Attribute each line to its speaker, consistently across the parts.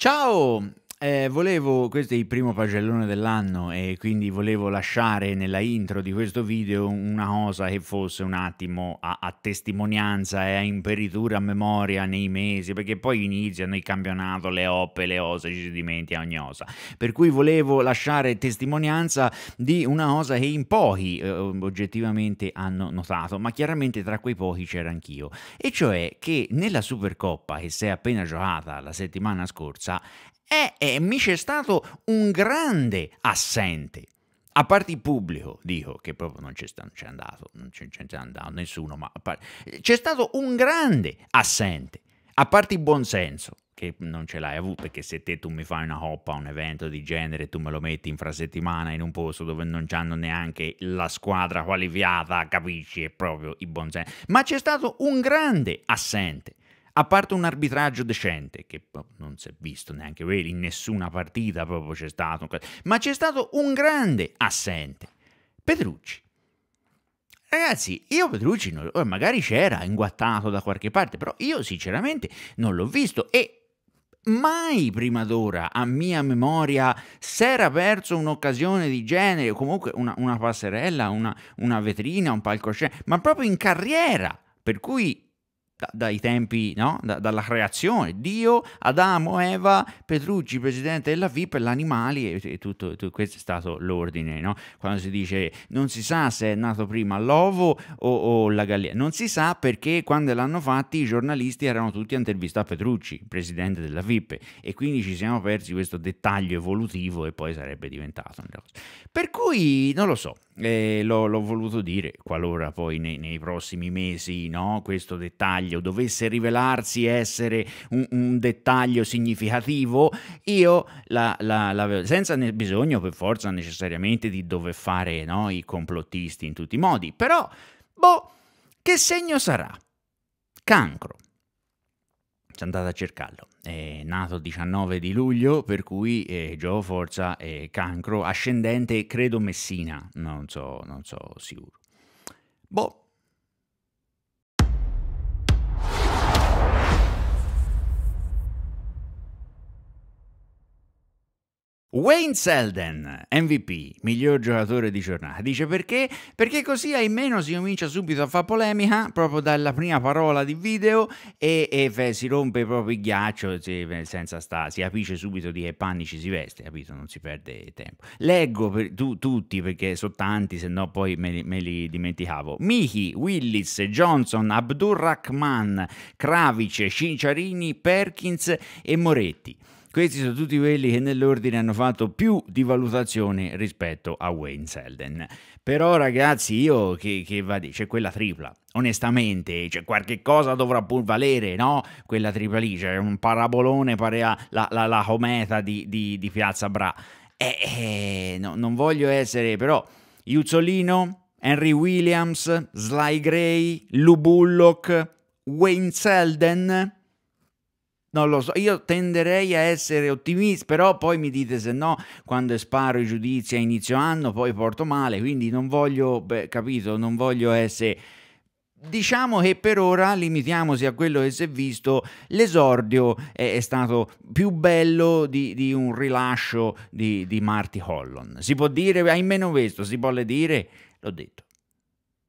Speaker 1: Ciao eh, volevo, questo è il primo pagellone dell'anno e quindi volevo lasciare nella intro di questo video una cosa che fosse un attimo a, a testimonianza e a imperitura a memoria nei mesi, perché poi iniziano il campionato, le oppe, le ose, ci si dimentica ogni cosa. Per cui volevo lasciare testimonianza di una cosa che in pochi eh, oggettivamente hanno notato, ma chiaramente tra quei pochi c'era anch'io, e cioè che nella Supercoppa che si è appena giocata la settimana scorsa è, è invece stato un grande assente. A parte il pubblico, dico, che proprio non c'è, andato, non c'è, andato nessuno, ma parte, c'è stato un grande assente, a parte il buonsenso, che non ce l'hai avuto, perché se te tu mi fai una hoppa a un evento di genere, tu me lo metti infrasettimana in un posto dove non c'hanno neanche la squadra qualificata, capisci, è proprio il buonsenso. Ma c'è stato un grande assente. A parte un arbitraggio decente, che non si è visto neanche in nessuna partita proprio c'è stato, ma c'è stato un grande assente, Petrucci. Ragazzi, io Petrucci non, magari c'era inguattato da qualche parte, però io sinceramente non l'ho visto e mai prima d'ora, a mia memoria, s'era perso un'occasione di genere, comunque una, una passerella, una, una vetrina, un palcoscenico, ma proprio in carriera. Per cui dai tempi, no? da, dalla creazione, Dio, Adamo, Eva, Petrucci, presidente della VIP, l'animali e, e tutto, tutto, questo è stato l'ordine, no? quando si dice non si sa se è nato prima l'ovo o, o la gallina, non si sa perché quando l'hanno fatti i giornalisti erano tutti a intervistare Petrucci, presidente della VIP, e quindi ci siamo persi questo dettaglio evolutivo e poi sarebbe diventato una cosa. Per cui non lo so, eh, l'ho, l'ho, voluto dire, qualora poi nei, nei prossimi mesi no? questo dettaglio dettaglio dovesse rivelarsi essere un, un dettaglio significativo, io la, la, la, senza bisogno per forza necessariamente di dover fare no, i complottisti in tutti i modi, però, boh, che segno sarà? Cancro. Sono andato a cercarlo. È nato il 19 di luglio, per cui eh, Gio Forza è cancro, ascendente credo Messina, non so, non so sicuro. Boh, Wayne Selden, MVP, miglior giocatore di giornata. Dice perché? Perché così almeno si comincia subito a fare polemica proprio dalla prima parola di video e, e fe, si rompe proprio il ghiaccio si, senza sta, si capisce subito di che panni ci si veste, capito? Non si perde tempo. Leggo per, tu, tutti perché sono tanti, se no poi me, me, li dimenticavo. Michi, Willis, Johnson, Abdurrahman, Kravic, Cinciarini, Perkins e Moretti. Questi sono tutti quelli che nell'ordine hanno fatto più di valutazione rispetto a Wayne Selden. Però ragazzi, io che, che va c'è quella tripla. Onestamente, cioè qualche cosa dovrà pur valere, no? Quella tripla lì, c'è cioè un parabolone pare la, la, la cometa di, di, di, Piazza Bra. Eh, eh, no, non voglio essere, però, Juzzolino, Henry Williams, Sly Gray, Lou Bullock, Wayne Selden non lo so, io tenderei a essere ottimista, però poi mi dite se no, quando sparo i giudizi a inizio anno, poi porto male, quindi non voglio, beh, capito, non voglio essere... Diciamo che per ora limitiamoci a quello che si è visto, l'esordio è, è, stato più bello di, di un rilascio di, di Marty Holland. Si può dire, almeno questo, si vuole dire, l'ho detto.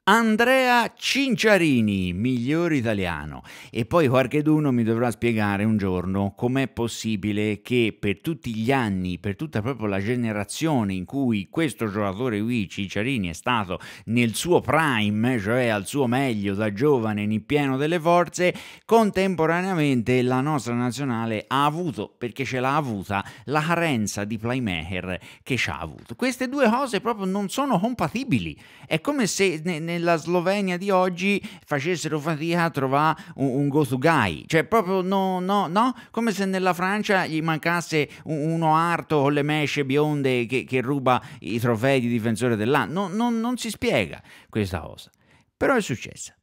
Speaker 1: Andrea Cinciarini, miglior italiano. E poi qualcheduno mi dovrà spiegare un giorno com'è possibile che per tutti gli anni, per tutta proprio la generazione in cui questo giocatore qui, Cinciarini, è stato nel suo prime, cioè al suo meglio da giovane, in pieno delle forze, contemporaneamente la nostra nazionale ha avuto, perché ce l'ha avuta, la carenza di playmaker che ci ha avuto. Queste due cose proprio non sono compatibili. È come se nel nella Slovenia di oggi facessero fatica a trovare un, un Gosugai, cioè proprio no, no, no, come se nella Francia gli mancasse un, uno arto con le mesce bionde che, che ruba i trofei di difensore dell'anno, no, no, non si spiega questa cosa, però è successa.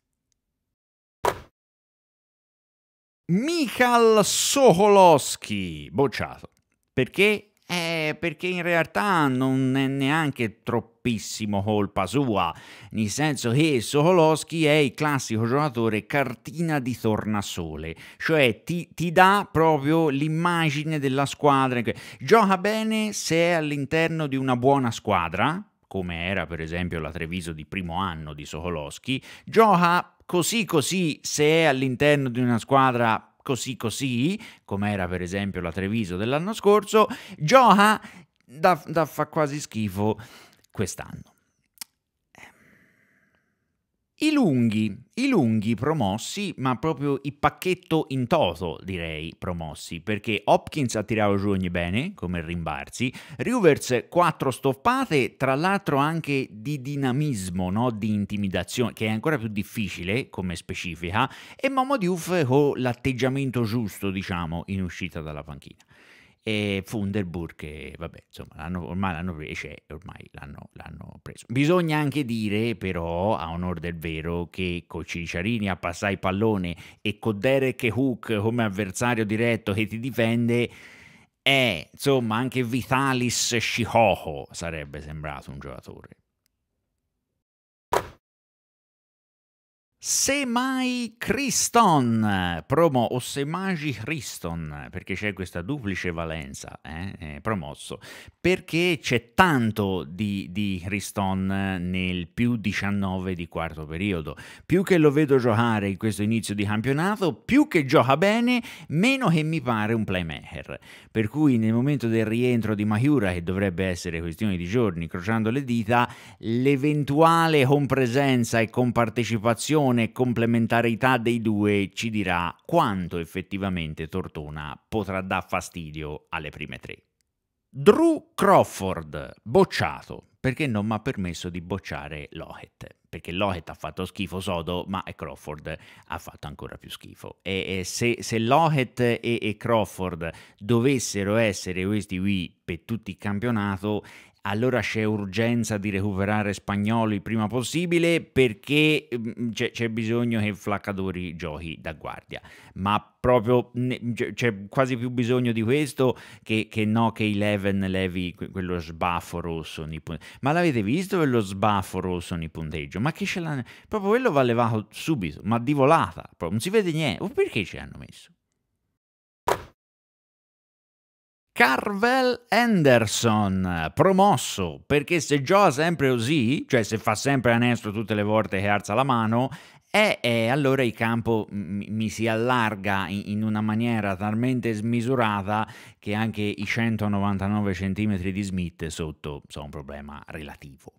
Speaker 1: Mikhail Sokolowski, bocciato, perché eh, perché in realtà non è neanche troppissimo colpa sua, nel senso che Sokolowski è il classico giocatore cartina di tornasole, cioè ti, ti dà proprio l'immagine della squadra. Gioca bene se è all'interno di una buona squadra, come era per esempio la Treviso di primo anno di Sokolowski, gioca così così se è all'interno di una squadra così così, come era per esempio la Treviso dell'anno scorso, Gioha da, da fa quasi schifo quest'anno. I lunghi, i lunghi promossi, ma proprio il pacchetto in toto, direi, promossi, perché Hopkins ha tirato giù ogni bene, come rimbarsi, Rivers quattro stoppate, tra l'altro anche di dinamismo, no? di intimidazione, che è ancora più difficile come specifica, e Momo Diouf con l'atteggiamento giusto, diciamo, in uscita dalla panchina e Funderburg che vabbè insomma l'hanno, ormai l'hanno preso, cioè, ormai l'hanno, l'hanno preso. Bisogna anche dire però a onore del vero che con Cicciarini a passare il pallone e con Derek Hook come avversario diretto che ti difende è eh, insomma anche Vitalis Shikoho sarebbe sembrato un giocatore Se mai Criston, promo o se Semagi Criston, perché c'è questa duplice valenza, eh, eh, promosso, perché c'è tanto di, di Criston nel più 19 di quarto periodo. Più che lo vedo giocare in questo inizio di campionato, più che gioca bene, meno che mi pare un playmaker. Per cui nel momento del rientro di Mahiura, che dovrebbe essere questione di giorni, crociando le dita, l'eventuale compresenza e compartecipazione opportune complementarità dei due ci dirà quanto effettivamente Tortona potrà dar fastidio alle prime tre. Drew Crawford, bocciato, perché non mi ha permesso di bocciare Lohet, perché Lohet ha fatto schifo sodo, ma Crawford ha fatto ancora più schifo. E, e se, se, Lohet e, e, Crawford dovessero essere questi qui per tutto il campionato, allora c'è urgenza di recuperare spagnoli prima possibile perché mm, c'è, c'è bisogno che Flaccadori giochi da guardia. Ma proprio c'è quasi più bisogno di questo che, che no che Eleven levi quello sbaffo rosso ogni punteggio. Ma l'avete visto quello sbaffo rosso ogni punteggio? Ma che ce l'hanno? Proprio quello va levato subito, ma di volata, proprio. non si vede niente. O perché ce l'hanno messo? Carvel Anderson, promosso, perché se gioca sempre così, cioè se fa sempre anestro tutte le volte che alza la mano, e, allora il campo mi si allarga in, una maniera talmente smisurata che anche i 199 centimetri di Smith sotto sono un problema relativo.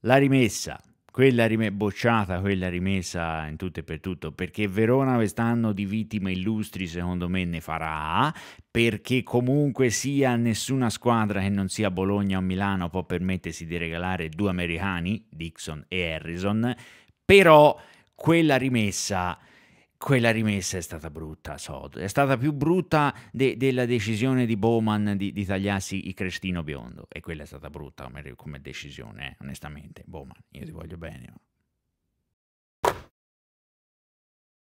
Speaker 1: La rimessa quella rim- bocciata, quella rimessa in tutto e per tutto, perché Verona quest'anno di vittime illustri secondo me ne farà, perché comunque sia nessuna squadra che non sia Bologna o Milano può permettersi di regalare due americani, Dixon e Harrison, però quella rimessa quella rimessa è stata brutta, so. è stata più brutta de della decisione di Bowman di, di tagliarsi il crestino biondo e quella è stata brutta come, come decisione, eh, onestamente. Bowman, io ti voglio bene. Oh.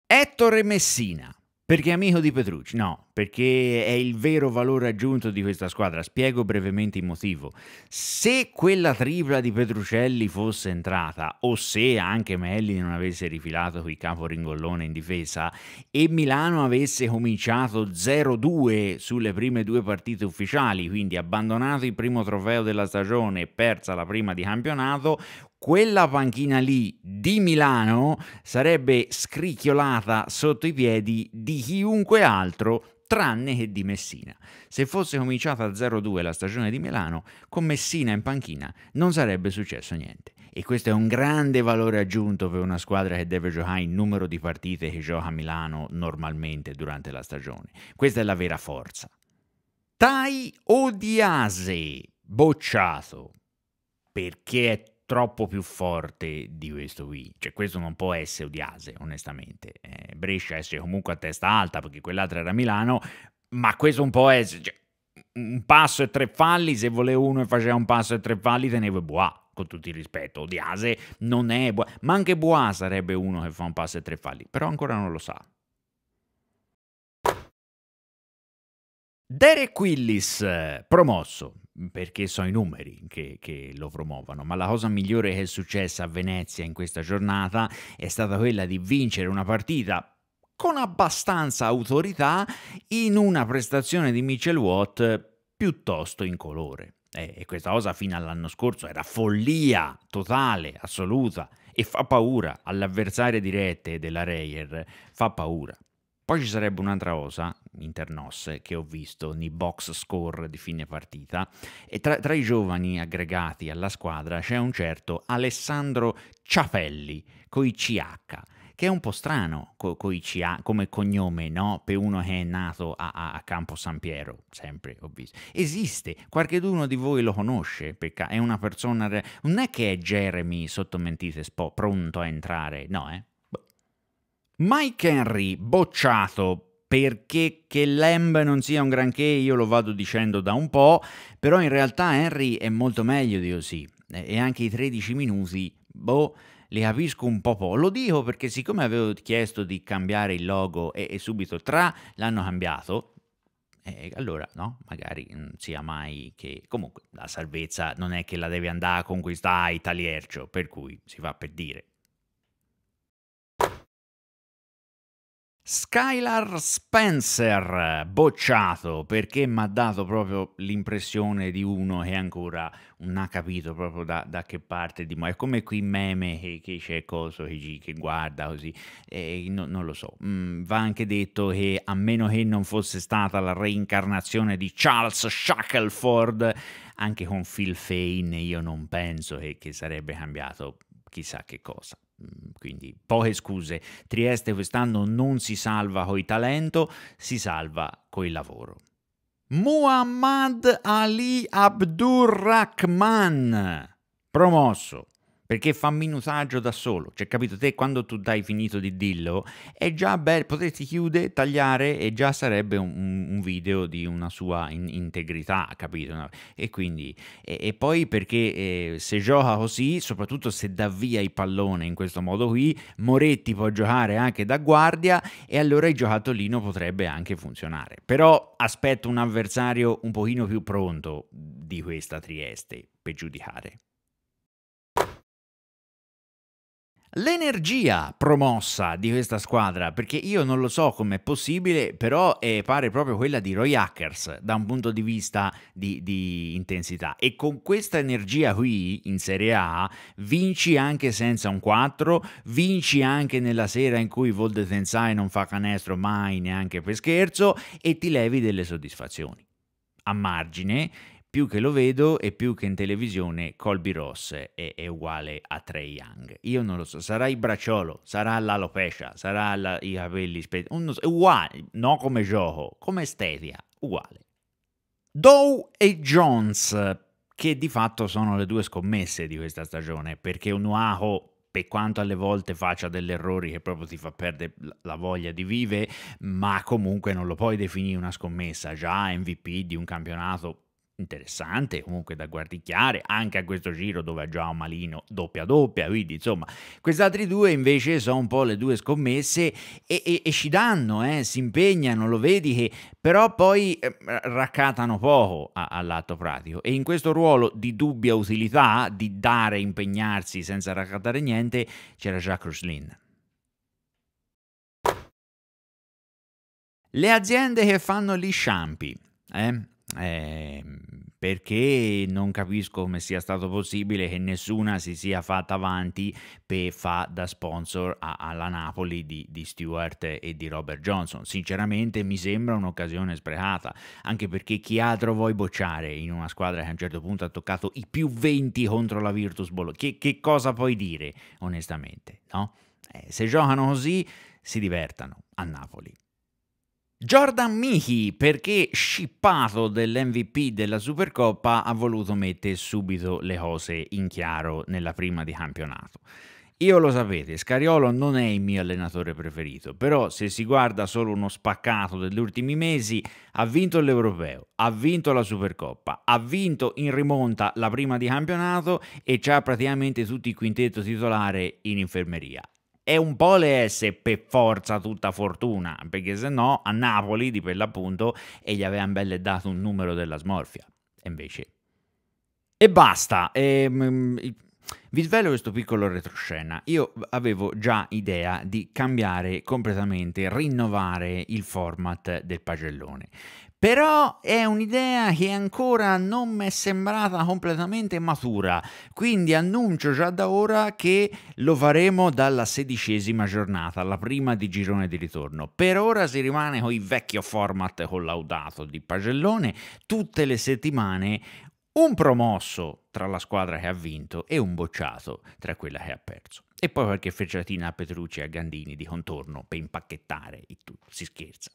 Speaker 1: Ettore Messina, perché è amico di Petrucci, no, perché è il vero valore aggiunto di questa squadra. Spiego brevemente il motivo. Se quella tripla di Petrucelli fosse entrata, o se anche Melli non avesse rifilato qui capo ringollone in difesa, e Milano avesse cominciato 0-2 sulle prime due partite ufficiali, quindi abbandonato il primo trofeo della stagione e persa la prima di campionato, quella panchina lì di Milano sarebbe scricchiolata sotto i piedi di chiunque altro tranne che di Messina. Se fosse cominciata a 0-2 la stagione di Milano, con Messina in panchina non sarebbe successo niente. E questo è un grande valore aggiunto per una squadra che deve giocare il numero di partite che gioca a Milano normalmente durante la stagione. Questa è la vera forza. Tai Odiase, bocciato, perché è troppo più forte di questo qui. Cioè, questo non può essere Udiase, onestamente. Eh, Brescia esce comunque a testa alta perché quell'altra era Milano, ma questo un po' è. Cioè, un passo e tre falli, se volevo uno e faceva un passo e tre falli, tenevo Bois, con tutto il rispetto. Odiase non è Bois, ma anche Bois sarebbe uno che fa un passo e tre falli, però ancora non lo sa. Derek Willis, promosso perché so i numeri che, che, lo promuovono, ma la cosa migliore che è successa a Venezia in questa giornata è stata quella di vincere una partita con abbastanza autorità in una prestazione di Mitchell Watt piuttosto incolore. Eh, e questa cosa fino all'anno scorso era follia totale, assoluta, e fa paura all'avversario dirette della Reyer, fa paura. Poi ci sarebbe un'altra osa, internosse, che ho visto nei box score di fine partita, e tra, tra i giovani aggregati alla squadra c'è un certo Alessandro Ciafelli, coi CH, che è un po' strano co- CH, come cognome, no? Per uno che è nato a, a, a Campo San Piero, sempre ho visto. Esiste, qualcheduno di voi lo conosce, perché è una persona... Re- non è che è Jeremy sotto mentite pronto a entrare, no, eh? Mike Henry bocciato perché che Lamb non sia un granché io lo vado dicendo da un po', però in realtà Henry è molto meglio di così e anche i 13 minuti, boh, li capisco un po' po'. Lo dico perché siccome avevo chiesto di cambiare il logo e, e subito tra l'hanno cambiato, eh, allora no, magari non mm, sia mai che... Comunque la salvezza non è che la devi andare a conquistare a Italiercio, per cui si va per dire. Skylar Spencer, bocciato perché mi ha dato proprio l'impressione di uno che ancora non ha capito proprio da, da che parte di me. È come quei meme che, che c'è coso che, guarda così, eh, no, non lo so. Mm, va anche detto che a meno che non fosse stata la reincarnazione di Charles Shackelford, anche con Phil Fane io non penso che, che sarebbe cambiato chissà che cosa. Mm, quindi poche scuse. Trieste quest'anno non si salva coi talento, si salva coi lavoro. Muhammad Ali Abdurrahman, promosso perché fa minutaggio da solo. Cioè, capito? Te quando tu dai finito di dillo, è già bello, potresti chiudere, tagliare e già sarebbe un, un video di una sua in integrità, capito? No? E quindi, e, e poi perché eh, se gioca così, soprattutto se dà via il pallone in questo modo qui, Moretti può giocare anche da guardia e allora il giocattolino potrebbe anche funzionare. Però aspetto un avversario un pochino più pronto di questa Trieste per giudicare. l'energia promossa di questa squadra, perché io non lo so com'è possibile, però eh, pare proprio quella di Roy Hackers da un punto di vista di, di, intensità. E con questa energia qui in Serie A vinci anche senza un 4, vinci anche nella sera in cui Voldetensai non fa canestro mai neanche per scherzo e ti levi delle soddisfazioni. A margine più che lo vedo e più che in televisione Colby Ross è, è uguale a Trey Young. Io non lo so, sarà il bracciolo, sarà l'alopecia, sarà la, i capelli spenti, so, uguale, no come gioco, come stevia, uguale. Dow e Jones, che di fatto sono le due scommesse di questa stagione, perché un Unuaco per quanto alle volte faccia degli errori che proprio ti fa perdere la voglia di vive, ma comunque non lo puoi definire una scommessa, già MVP di un campionato interessante comunque da guardicchiare anche a questo giro dove ha già un malino doppia doppia quindi insomma questi altri due invece sono un po' le due scommesse e, e, e ci danno eh, si impegnano lo vedi che però poi eh, raccatano poco all'atto pratico e in questo ruolo di dubbia utilità di dare impegnarsi senza raccattare niente c'era Jacques Lynn. le aziende che fanno gli sciampi eh? eh, perché non capisco come sia stato possibile che nessuna si sia fatta avanti per fare da sponsor a, alla Napoli di, di Stewart e di Robert Johnson. Sinceramente mi sembra un'occasione sprecata, anche perché chi altro vuoi bocciare in una squadra che a un certo punto ha toccato i più 20 contro la Virtus Bologna? Che, che cosa puoi dire onestamente? No? Eh, se giocano così si divertano a Napoli. Jordan Michi, perché scippato dell'MVP della Supercoppa ha voluto mettere subito le cose in chiaro nella prima di campionato. Io lo sapete, Scariolo non è il mio allenatore preferito, però se si guarda solo uno spaccato degli ultimi mesi, ha vinto l'Europeo, ha vinto la Supercoppa, ha vinto in rimonta la prima di campionato e c'ha praticamente tutti il quintetto titolare in infermeria e un po' l'ES per forza tutta fortuna, perché se no a Napoli, di per l'appunto, e gli avevano belle dato un numero della smorfia. E invece... E basta. E, ehm, vi svelo questo piccolo retroscena. Io avevo già idea di cambiare completamente, rinnovare il format del pagellone. Però è un'idea che ancora non mi è sembrata completamente matura, quindi annuncio già da ora che lo faremo dalla sedicesima giornata, la prima di girone di ritorno. Per ora si rimane con il vecchio format collaudato di pagellone, tutte le settimane un promosso tra la squadra che ha vinto e un bocciato tra quella che ha perso. E poi qualche frecciatina a Petrucci e a Gandini di contorno per impacchettare il tutto. Si scherza.